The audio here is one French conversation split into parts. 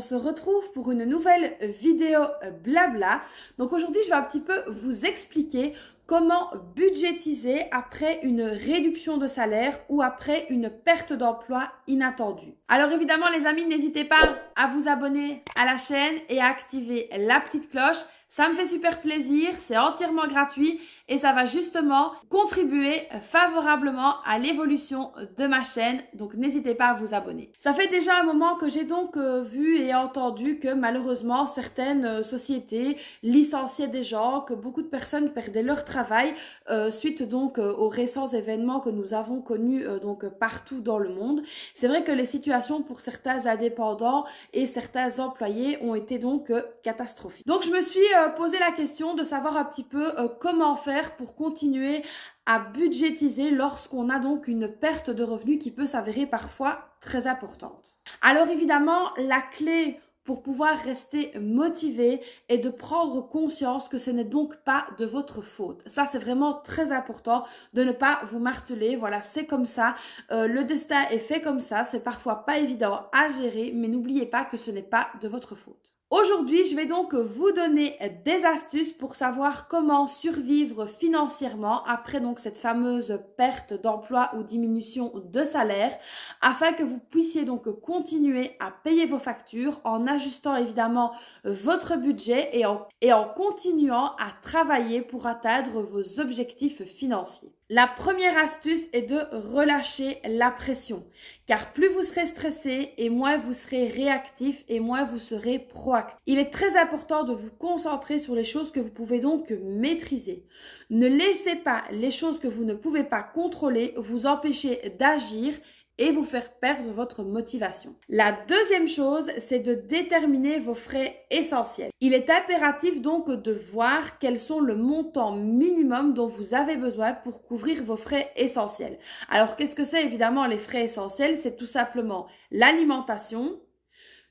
on se retrouve pour une nouvelle vidéo blabla. Donc aujourd'hui, je vais un petit peu vous expliquer comment budgétiser après une réduction de salaire ou après une perte d'emploi inattendue. Alors évidemment les amis, n'hésitez pas à vous abonner à la chaîne et à activer la petite cloche ça me fait super plaisir, c'est entièrement gratuit et ça va justement contribuer favorablement à l'évolution de ma chaîne. Donc n'hésitez pas à vous abonner. Ça fait déjà un moment que j'ai donc euh, vu et entendu que malheureusement certaines euh, sociétés licenciaient des gens, que beaucoup de personnes perdaient leur travail euh, suite donc aux récents événements que nous avons connus donc partout dans le monde. C'est vrai que les situations pour certains indépendants et certains employés ont été donc catastrophiques. Donc je me suis euh, poser la question de savoir un petit peu euh, comment faire pour continuer à budgétiser lorsqu'on a donc une perte de revenus qui peut s'avérer parfois très importante. Alors évidemment, la clé pour pouvoir rester motivé est de prendre conscience que ce n'est donc pas de votre faute. Ça, c'est vraiment très important de ne pas vous marteler. Voilà, c'est comme ça. Euh, le destin est fait comme ça. C'est parfois pas évident à gérer, mais n'oubliez pas que ce n'est pas de votre faute. Aujourd'hui, je vais donc vous donner des astuces pour savoir comment survivre financièrement après donc cette fameuse perte d'emploi ou diminution de salaire afin que vous puissiez donc continuer à payer vos factures en ajustant évidemment votre budget et en, et en continuant à travailler pour atteindre vos objectifs financiers. La première astuce est de relâcher la pression, car plus vous serez stressé et moins vous serez réactif et moins vous serez proactif. Il est très important de vous concentrer sur les choses que vous pouvez donc maîtriser. Ne laissez pas les choses que vous ne pouvez pas contrôler vous empêcher d'agir et vous faire perdre votre motivation. La deuxième chose, c'est de déterminer vos frais essentiels. Il est impératif donc de voir quels sont le montant minimum dont vous avez besoin pour couvrir vos frais essentiels. Alors qu'est-ce que c'est évidemment les frais essentiels C'est tout simplement l'alimentation,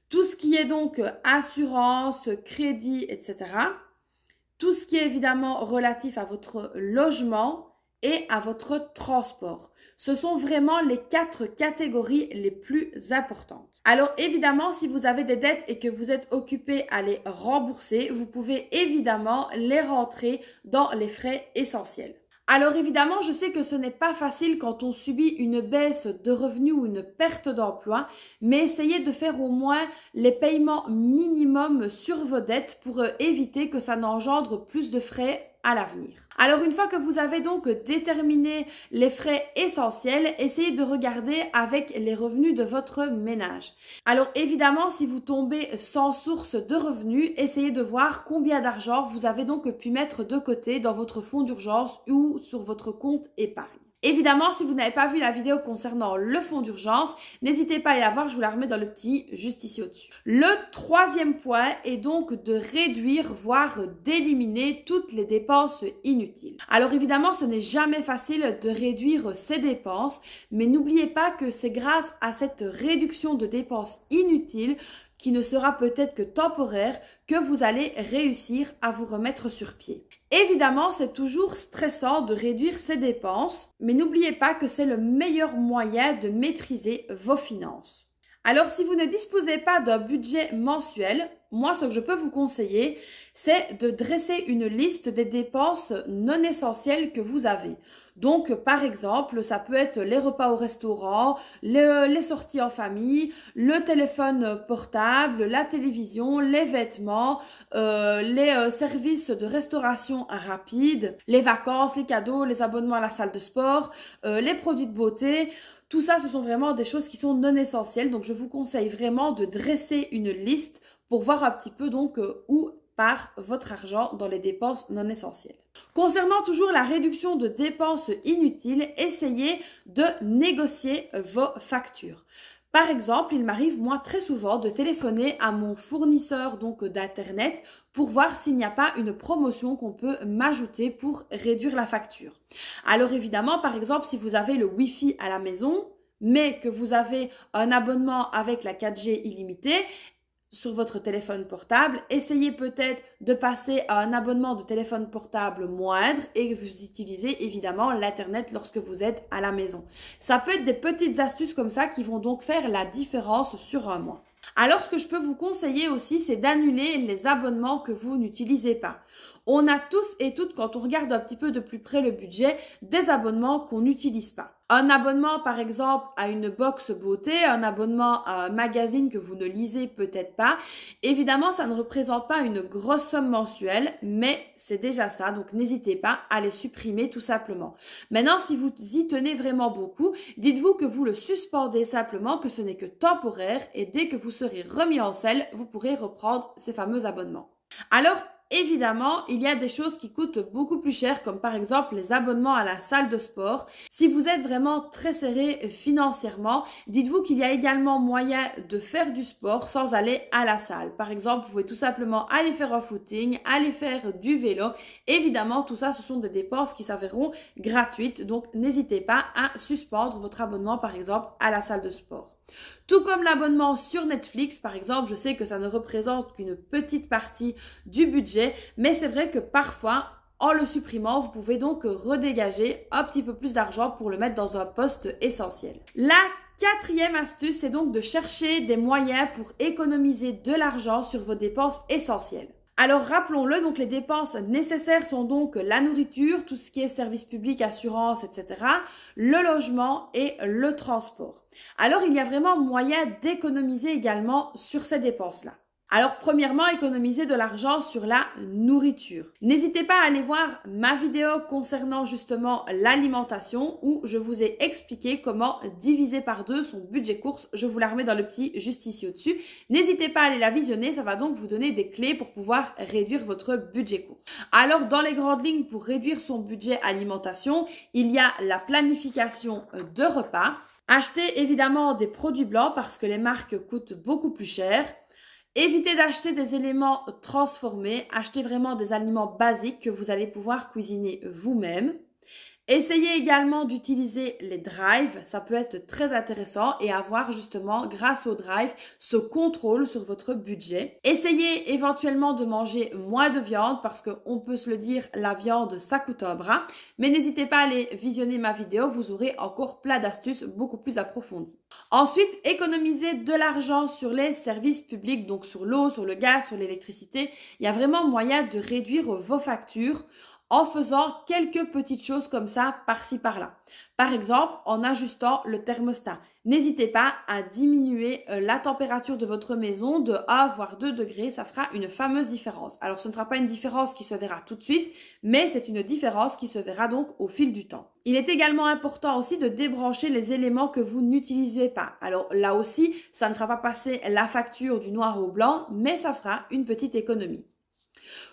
tout ce qui est donc assurance, crédit, etc. Tout ce qui est évidemment relatif à votre logement et à votre transport. Ce sont vraiment les quatre catégories les plus importantes. Alors évidemment, si vous avez des dettes et que vous êtes occupé à les rembourser, vous pouvez évidemment les rentrer dans les frais essentiels. Alors évidemment, je sais que ce n'est pas facile quand on subit une baisse de revenus ou une perte d'emploi, mais essayez de faire au moins les paiements minimums sur vos dettes pour euh, éviter que ça n'engendre plus de frais à l'avenir. Alors une fois que vous avez donc déterminé les frais essentiels, essayez de regarder avec les revenus de votre ménage. Alors évidemment, si vous tombez sans source de revenus, essayez de voir combien d'argent vous avez donc pu mettre de côté dans votre fonds d'urgence ou sur votre compte épargne. Évidemment, si vous n'avez pas vu la vidéo concernant le fonds d'urgence, n'hésitez pas à y la voir, je vous la remets dans le petit juste ici au-dessus. Le troisième point est donc de réduire, voire d'éliminer toutes les dépenses inutiles. Alors évidemment, ce n'est jamais facile de réduire ces dépenses, mais n'oubliez pas que c'est grâce à cette réduction de dépenses inutiles qui ne sera peut-être que temporaire que vous allez réussir à vous remettre sur pied. Évidemment, c'est toujours stressant de réduire ses dépenses, mais n'oubliez pas que c'est le meilleur moyen de maîtriser vos finances. Alors si vous ne disposez pas d'un budget mensuel, moi, ce que je peux vous conseiller, c'est de dresser une liste des dépenses non essentielles que vous avez. Donc, par exemple, ça peut être les repas au restaurant, les, sorties en famille, le téléphone portable, la télévision, les vêtements, euh, les euh, services de restauration rapide, les vacances, les cadeaux, les abonnements à la salle de sport, euh, les produits de beauté. Tout ça, ce sont vraiment des choses qui sont non essentielles. Donc, je vous conseille vraiment de dresser une liste pour voir un petit peu donc euh, où part votre argent dans les dépenses non essentielles. Concernant toujours la réduction de dépenses inutiles, essayez de négocier euh, vos factures. Par exemple, il m'arrive moi très souvent de téléphoner à mon fournisseur donc euh, d'internet pour voir s'il n'y a pas une promotion qu'on peut m'ajouter pour réduire la facture. Alors évidemment, par exemple, si vous avez le Wi-Fi à la maison, mais que vous avez un abonnement avec la 4G illimitée, sur votre téléphone portable. Essayez peut-être de passer à un abonnement de téléphone portable moindre et vous utilisez évidemment l'Internet lorsque vous êtes à la maison. Ça peut être des petites astuces comme ça qui vont donc faire la différence sur un mois. Alors ce que je peux vous conseiller aussi, c'est d'annuler les abonnements que vous n'utilisez pas on a tous et toutes, quand on regarde un petit peu de plus près le budget, des abonnements qu'on n'utilise pas. Un abonnement, par exemple, à une box beauté, un abonnement à un magazine que vous ne lisez peut-être pas. Évidemment, ça ne représente pas une grosse somme mensuelle, mais c'est déjà ça. Donc, n'hésitez pas à les supprimer tout simplement. Maintenant, si vous y tenez vraiment beaucoup, dites-vous que vous le suspendez simplement, que ce n'est que temporaire et dès que vous serez remis en selle, vous pourrez reprendre ces fameux abonnements. Alors, évidemment, il y a des choses qui coûtent beaucoup plus cher, comme par exemple les abonnements à la salle de sport. Si vous êtes vraiment très serré euh, financièrement, dites-vous qu'il y a également moyen de faire du sport sans aller à la salle. Par exemple, vous pouvez tout simplement aller faire un footing, aller faire du vélo. Évidemment, tout ça, ce sont des dépenses qui s'avéreront gratuites, donc n'hésitez pas à suspendre votre abonnement, par exemple, à la salle de sport. Tout comme l'abonnement sur Netflix, par exemple, je sais que ça ne représente qu'une petite partie du budget, mais c'est vrai que parfois, en le supprimant, vous pouvez donc redégager un petit peu plus d'argent pour le mettre dans un poste essentiel. La quatrième astuce, c'est donc de chercher des moyens pour économiser de l'argent sur vos dépenses essentielles. Alors rappelons-le, donc les dépenses nécessaires sont donc la nourriture, tout ce qui est services publics, assurances, etc., le logement et le transport. Alors il y a vraiment moyen d'économiser également sur ces dépenses-là. Alors premièrement, économiser de l'argent sur la nourriture. N'hésitez pas à aller voir ma vidéo concernant justement l'alimentation où je vous ai expliqué comment diviser par deux son budget course. Je vous la remets dans le petit juste ici au-dessus. N'hésitez pas à aller la visionner, ça va donc vous donner des clés pour pouvoir réduire votre budget course. Alors dans les grandes lignes pour réduire son budget alimentation, il y a la planification de repas, acheter évidemment des produits blancs parce que les marques coûtent beaucoup plus cher. Évitez d'acheter des éléments transformés, achetez vraiment des aliments basiques que vous allez pouvoir cuisiner vous-même. Essayez également d'utiliser les drives, ça peut être très intéressant et avoir justement grâce aux drives ce contrôle sur votre budget. Essayez éventuellement de manger moins de viande parce qu'on peut se le dire, la viande ça coûte un bras, mais n'hésitez pas à aller visionner ma vidéo, vous aurez encore plein d'astuces beaucoup plus approfondies. Ensuite, économisez de l'argent sur les services publics, donc sur l'eau, sur le gaz, sur l'électricité, il y a vraiment moyen de réduire vos factures en faisant quelques petites choses comme ça par-ci par-là. Par exemple, en ajustant le thermostat. N'hésitez pas à diminuer euh, la température de votre maison de 1 voire 2 degrés, ça fera une fameuse différence. Alors ce ne sera pas une différence qui se verra tout de suite, mais c'est une différence qui se verra donc au fil du temps. Il est également important aussi de débrancher les éléments que vous n'utilisez pas. Alors là aussi, ça ne fera pas passer la facture du noir au blanc, mais ça fera une petite économie.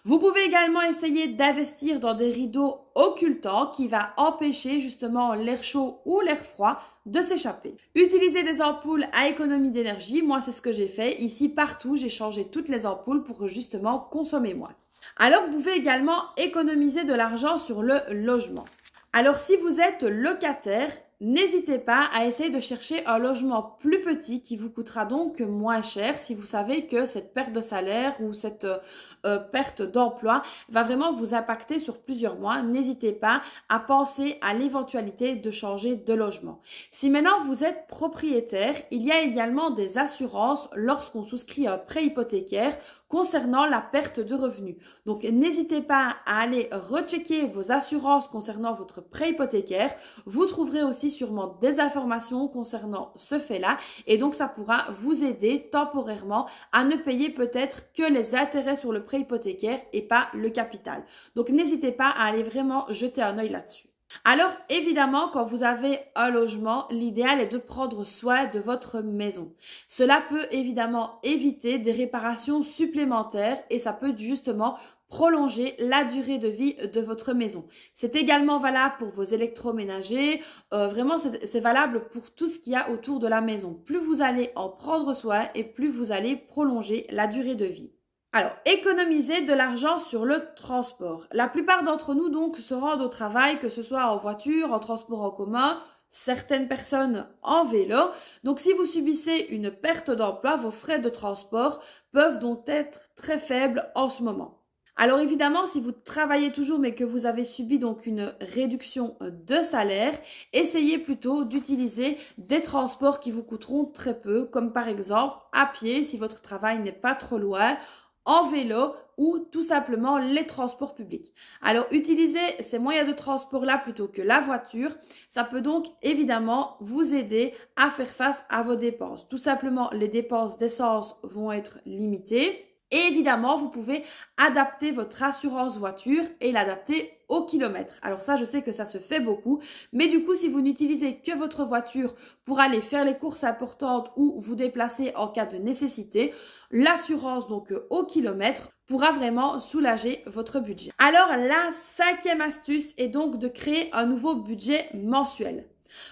Vous pouvez également essayer d'investir dans des rideaux occultants qui va empêcher justement l'air chaud ou l'air froid de s'échapper. Utiliser des ampoules à économie d'énergie, moi c'est ce que j'ai fait. Ici partout, j'ai changé toutes les ampoules pour justement consommer moins. Alors vous pouvez également économiser de l'argent sur le logement. Alors si vous êtes locataire, N'hésitez pas à essayer de chercher un logement plus petit qui vous coûtera donc moins cher si vous savez que cette perte de salaire ou cette euh, euh, perte d'emploi va vraiment vous impacter sur plusieurs mois. N'hésitez pas à penser à l'éventualité de changer de logement. Si maintenant vous êtes propriétaire, il y a également des assurances lorsqu'on souscrit un prêt hypothécaire concernant la perte de revenus. Donc n'hésitez pas à aller rechecker vos assurances concernant votre prêt hypothécaire. Vous trouverez aussi sûrement des informations concernant ce fait-là et donc ça pourra vous aider temporairement à ne payer peut-être que les intérêts sur le prêt hypothécaire et pas le capital. Donc n'hésitez pas à aller vraiment jeter un œil là-dessus. Alors évidemment, quand vous avez un logement, l'idéal est de prendre soin de votre maison. Cela peut évidemment éviter des réparations supplémentaires et ça peut justement prolonger la durée de vie de votre maison. C'est également valable pour vos électroménagers, euh, vraiment c'est valable pour tout ce qu'il y a autour de la maison. Plus vous allez en prendre soin et plus vous allez prolonger la durée de vie. Alors, économiser de l'argent sur le transport. La plupart d'entre nous, donc, se rendent au travail, que ce soit en voiture, en transport en commun, certaines personnes en vélo. Donc si vous subissez une perte d'emploi, vos frais de transport peuvent donc être très faibles en ce moment. Alors évidemment, si vous travaillez toujours mais que vous avez subi donc une réduction de salaire, essayez plutôt d'utiliser des transports qui vous coûteront très peu, comme par exemple à pied si votre travail n'est pas trop loin, en vélo ou tout simplement les transports publics. Alors utiliser ces moyens de transport-là plutôt que la voiture. Ça peut donc évidemment vous aider à faire face à vos dépenses. Tout simplement, les dépenses d'essence vont être limitées. Et évidemment, vous pouvez adapter votre assurance voiture et l'adapter au kilomètre. Alors ça, je sais que ça se fait beaucoup, mais du coup, si vous n'utilisez que votre voiture pour aller faire les courses importantes ou vous déplacer en cas de nécessité, l'assurance donc euh, au kilomètre pourra vraiment soulager votre budget. Alors la cinquième astuce est donc de créer un nouveau budget mensuel.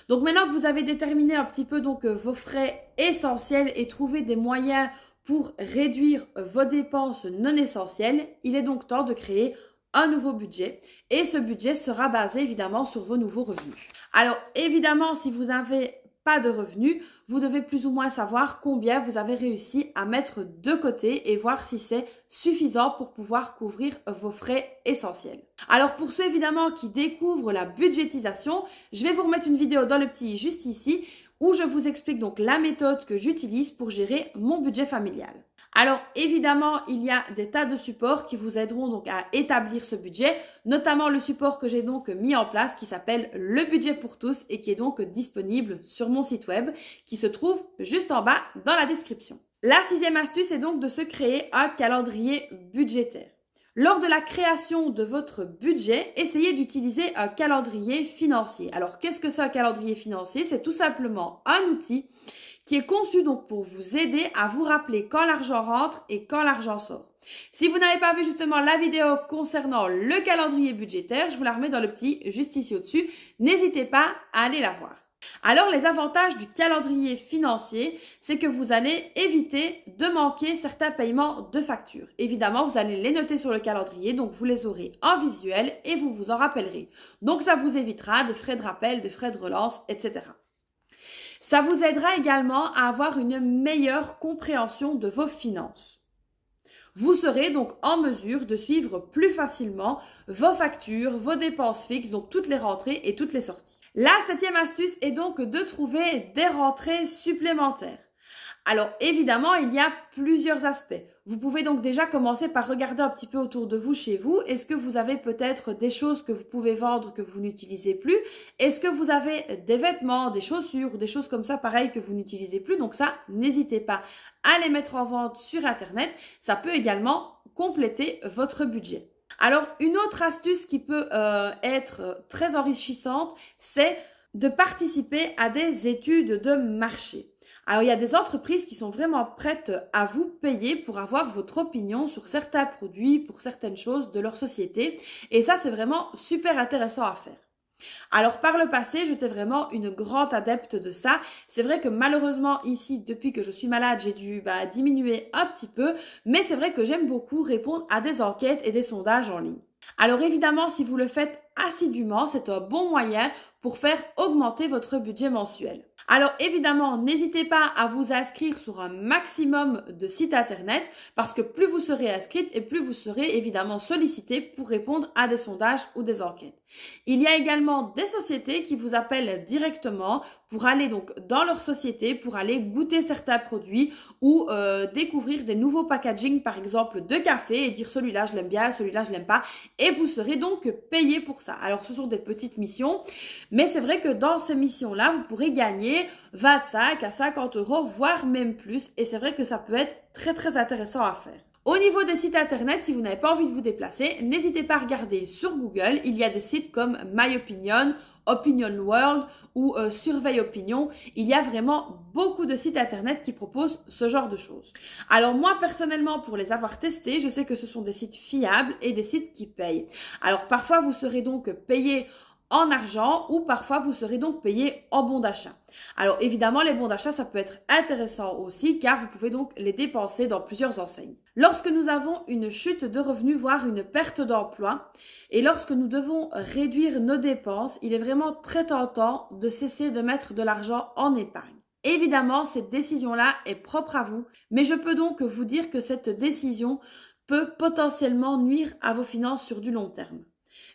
Donc maintenant que vous avez déterminé un petit peu donc euh, vos frais essentiels et trouvé des moyens pour réduire vos dépenses non essentielles, il est donc temps de créer un nouveau budget et ce budget sera basé évidemment sur vos nouveaux revenus. Alors évidemment, si vous n'avez pas de revenus, vous devez plus ou moins savoir combien vous avez réussi à mettre de côté et voir si c'est suffisant pour pouvoir couvrir vos frais essentiels. Alors pour ceux évidemment qui découvrent la budgétisation, je vais vous remettre une vidéo dans le petit juste ici où je vous explique donc la méthode que j'utilise pour gérer mon budget familial. Alors évidemment, il y a des tas de supports qui vous aideront donc à établir ce budget, notamment le support que j'ai donc mis en place qui s'appelle le budget pour tous et qui est donc disponible sur mon site web qui se trouve juste en bas dans la description. La sixième astuce est donc de se créer un calendrier budgétaire. Lors de la création de votre budget, essayez d'utiliser un calendrier financier. Alors, qu'est-ce que c'est un calendrier financier C'est tout simplement un outil qui est conçu donc pour vous aider à vous rappeler quand l'argent rentre et quand l'argent sort. Si vous n'avez pas vu justement la vidéo concernant le calendrier budgétaire, je vous la remets dans le petit juste ici au-dessus. N'hésitez pas à aller la voir. Alors les avantages du calendrier financier, c'est que vous allez éviter de manquer certains paiements de factures. Évidemment, vous allez les noter sur le calendrier, donc vous les aurez en visuel et vous vous en rappellerez. Donc ça vous évitera de frais de rappel, de frais de relance, etc. Ça vous aidera également à avoir une meilleure compréhension de vos finances. Vous serez donc en mesure de suivre plus facilement vos factures, vos dépenses fixes, donc toutes les rentrées et toutes les sorties. La septième astuce est donc de trouver des rentrées supplémentaires. Alors évidemment, il y a plusieurs aspects. Vous pouvez donc déjà commencer par regarder un petit peu autour de vous chez vous. Est-ce que vous avez peut-être des choses que vous pouvez vendre que vous n'utilisez plus Est-ce que vous avez des vêtements, des chaussures ou des choses comme ça pareil que vous n'utilisez plus Donc ça, n'hésitez pas à les mettre en vente sur Internet. Ça peut également compléter votre budget. Alors une autre astuce qui peut euh, être très enrichissante, c'est de participer à des études de marché. Alors, il y a des entreprises qui sont vraiment prêtes à vous payer pour avoir votre opinion sur certains produits, pour certaines choses de leur société. Et ça, c'est vraiment super intéressant à faire. Alors par le passé, j'étais vraiment une grande adepte de ça. C'est vrai que malheureusement ici, depuis que je suis malade, j'ai dû bah, diminuer un petit peu, mais c'est vrai que j'aime beaucoup répondre à des enquêtes et des sondages en ligne. Alors évidemment, si vous le faites assidûment, c'est un bon moyen pour faire augmenter votre budget mensuel. Alors évidemment, n'hésitez pas à vous inscrire sur un maximum de sites internet parce que plus vous serez inscrite et plus vous serez évidemment sollicité pour répondre à des sondages ou des enquêtes. Il y a également des sociétés qui vous appellent directement pour aller donc dans leur société, pour aller goûter certains produits ou euh, découvrir des nouveaux packaging par exemple de café et dire celui-là je l'aime bien, celui-là je l'aime pas et vous serez donc payé pour ça. Alors ce sont des petites missions mais c'est vrai que dans ces missions-là vous pourrez gagner 25 à 50 euros voire même plus et c'est vrai que ça peut être très très intéressant à faire. Au niveau des sites internet, si vous n'avez pas envie de vous déplacer, n'hésitez pas à regarder sur Google. Il y a des sites comme My Opinion, Opinion World ou euh, survey Opinion. Il y a vraiment beaucoup de sites internet qui proposent ce genre de choses. Alors moi personnellement, pour les avoir testés, je sais que ce sont des sites fiables et des sites qui payent. Alors parfois, vous serez donc payé en argent ou parfois vous serez donc payé en bons d'achat. Alors évidemment les bons d'achat ça peut être intéressant aussi car vous pouvez donc les dépenser dans plusieurs enseignes. Lorsque nous avons une chute de revenus voire une perte d'emploi et lorsque nous devons réduire nos dépenses, il est vraiment très tentant de cesser de mettre de l'argent en épargne. Évidemment, cette décision-là est propre à vous, mais je peux donc vous dire que cette décision peut potentiellement nuire à vos finances sur du long terme.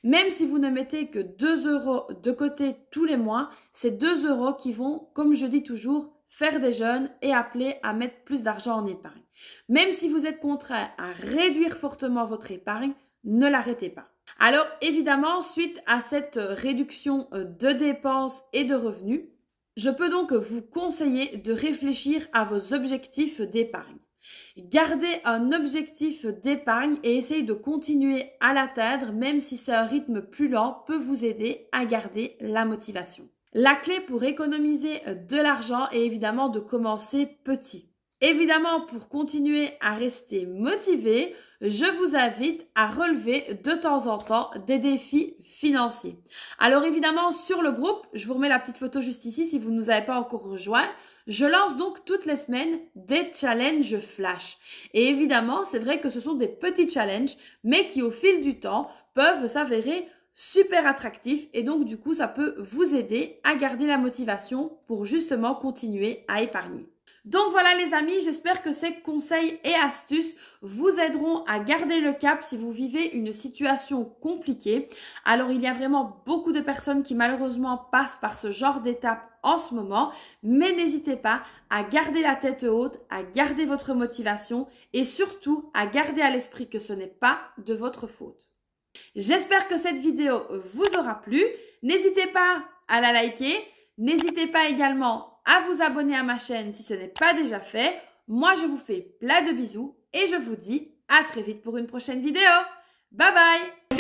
Même si vous ne mettez que 2 euros de côté tous les mois, c'est 2 euros qui vont, comme je dis toujours, faire des jeunes et appeler à mettre plus d'argent en épargne. Même si vous êtes contraint à réduire fortement votre épargne, ne l'arrêtez pas. Alors évidemment, suite à cette réduction euh, de dépenses et de revenus, je peux donc vous conseiller de réfléchir à vos objectifs d'épargne. Gardez un objectif d'épargne et essayez de continuer à l'atteindre, même si c'est un rythme plus lent, peut vous aider à garder la motivation. La clé pour économiser de l'argent est évidemment de commencer petit. Évidemment, pour continuer à rester motivé, je vous invite à relever de temps en temps des défis financiers. Alors évidemment, sur le groupe, je vous remets la petite photo juste ici si vous ne nous avez pas encore rejoint. Je lance donc toutes les semaines des challenges flash. Et évidemment, c'est vrai que ce sont des petits challenges, mais qui au fil du temps peuvent s'avérer super attractifs et donc du coup, ça peut vous aider à garder la motivation pour justement continuer à épargner. Donc voilà les amis, j'espère que ces conseils et astuces vous aideront à garder le cap si vous vivez une situation compliquée. Alors il y a vraiment beaucoup de personnes qui malheureusement passent par ce genre d'étape en ce moment, mais n'hésitez pas à garder la tête haute, à garder votre motivation et surtout à garder à l'esprit que ce n'est pas de votre faute. J'espère que cette vidéo vous aura plu. N'hésitez pas à la liker. N'hésitez pas également à vous abonner à ma chaîne si ce n'est pas déjà fait. Moi, je vous fais plein de bisous et je vous dis à très vite pour une prochaine vidéo. Bye bye